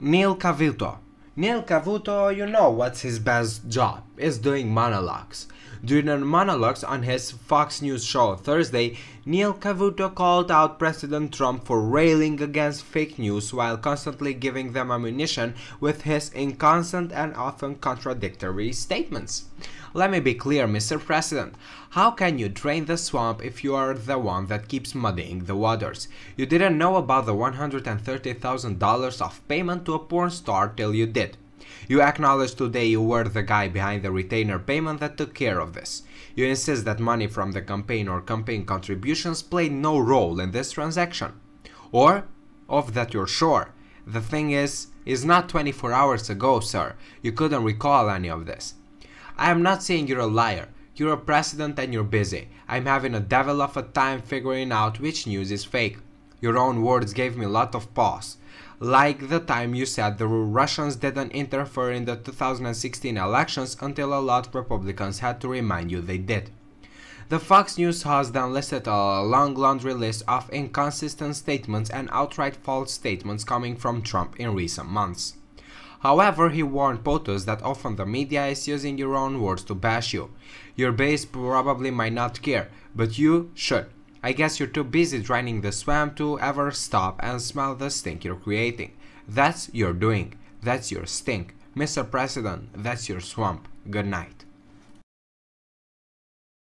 Neil Cavuto. Neil Cavuto, you know what's his best job is doing monologues. During a monologues on his Fox News show Thursday, Neil Cavuto called out President Trump for railing against fake news while constantly giving them ammunition with his inconstant and often contradictory statements. Let me be clear, Mr. President. How can you drain the swamp if you are the one that keeps muddying the waters? You didn't know about the $130,000 of payment to a porn star till you did. You acknowledge today you were the guy behind the retainer payment that took care of this. You insist that money from the campaign or campaign contributions played no role in this transaction. Or, of that you're sure. The thing is, it's not 24 hours ago, sir. You couldn't recall any of this. I am not saying you're a liar. You're a president and you're busy. I'm having a devil of a time figuring out which news is fake. Your own words gave me a lot of pause. Like the time you said the Russians didn't interfere in the 2016 elections until a lot of Republicans had to remind you they did. The Fox News host then listed a long laundry list of inconsistent statements and outright false statements coming from Trump in recent months. However, he warned POTUS that often the media is using your own words to bash you. Your base probably might not care, but you should. I guess you're too busy draining the swamp to ever stop and smell the stink you're creating. That's your doing. That's your stink. Mr. President, that's your swamp. Good night.